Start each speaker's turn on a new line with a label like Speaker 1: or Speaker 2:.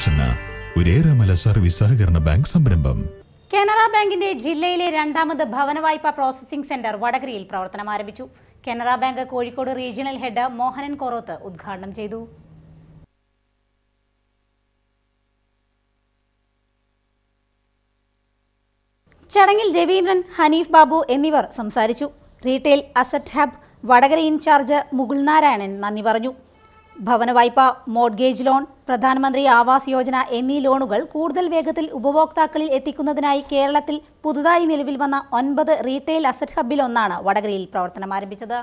Speaker 1: ലക്ഷ്യമെന്ന ഒരേറെമല service സഹകരണ bank സംരംഭം
Speaker 2: കനറ ബാങ്കിന്റെ ജില്ലയിലെ രണ്ടാമത് ഭവന വായ്പാ പ്രോസസിംഗ് സെന്റർ വടകരയിൽ പ്രവർത്തനം ആരംഭിച്ചു Canara bank Kozhikode regional head Mohanan Koroth ഉദ്ഘാടനം ചെയ്തു ചടങ്ങിൽ രവീന്ദ്രൻ ഹനീഫ് ബാബു എന്നിവർ സംസാരിച്ചു retail asset hub Vadakara in charge Mukul Narayanan നന്ദി പറഞ്ഞു ഭവന വായ്പ മോഡ്ഗേജ് ലോൺ പ്രധാനമന്ത്രി ആവാസ് യോജന എന്നീ ലോണുകൾ കൂടുതൽ വേഗത്തിൽ ഉപഭോക്താക്കളിൽ എത്തിക്കുന്നതിനായി കേരളത്തിൽ പുതുതായി നിലവിൽ വന്ന ഒൻപത് റീറ്റെയിൽ അസറ്റ് ഹബ്ബിലൊന്നാണ് വടകരയിൽ പ്രവർത്തനം ആരംഭിച്ചത്